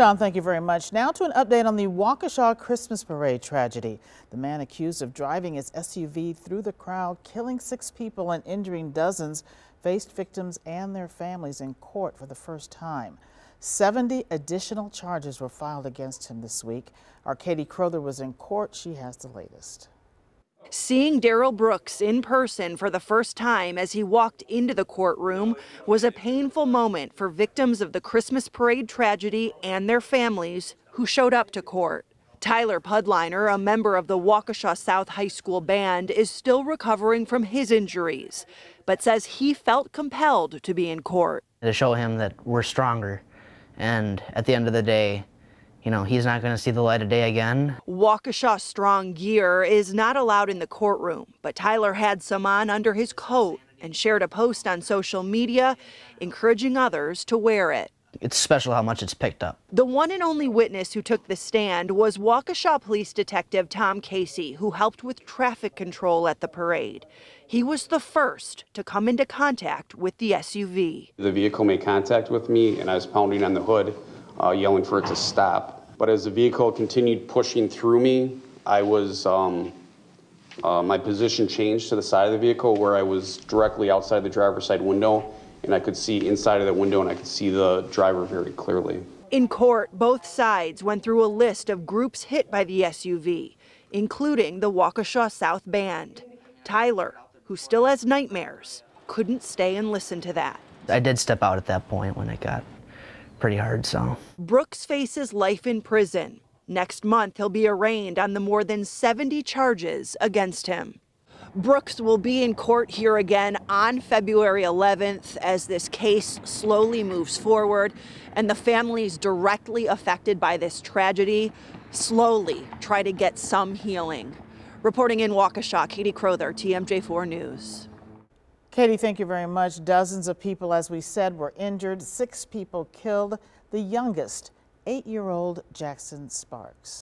John, thank you very much. Now to an update on the Waukesha Christmas Parade tragedy. The man accused of driving his SUV through the crowd, killing six people and injuring dozens, faced victims and their families in court for the first time. 70 additional charges were filed against him this week. Our Katie Crowther was in court. She has the latest. Seeing Daryl Brooks in person for the first time as he walked into the courtroom was a painful moment for victims of the Christmas parade tragedy and their families who showed up to court. Tyler Pudliner, a member of the Waukesha South High School band, is still recovering from his injuries, but says he felt compelled to be in court. To show him that we're stronger, and at the end of the day, you know, he's not going to see the light of day again. Waukesha strong gear is not allowed in the courtroom, but Tyler had some on under his coat and shared a post on social media encouraging others to wear it. It's special how much it's picked up. The one and only witness who took the stand was Waukesha Police Detective Tom Casey, who helped with traffic control at the parade. He was the first to come into contact with the SUV. The vehicle made contact with me, and I was pounding on the hood uh, yelling for it to stop. But as the vehicle continued pushing through me, I was, um, uh, my position changed to the side of the vehicle where I was directly outside the driver's side window and I could see inside of that window and I could see the driver very clearly. In court, both sides went through a list of groups hit by the SUV, including the Waukesha South Band. Tyler, who still has nightmares, couldn't stay and listen to that. I did step out at that point when it got pretty hard, so. Brooks faces life in prison. Next month, he'll be arraigned on the more than 70 charges against him. Brooks will be in court here again on February 11th as this case slowly moves forward and the families directly affected by this tragedy slowly try to get some healing. Reporting in Waukesha, Katie Crowther, TMJ4 News. Katie, thank you very much. Dozens of people, as we said, were injured, six people killed, the youngest, eight year old Jackson Sparks.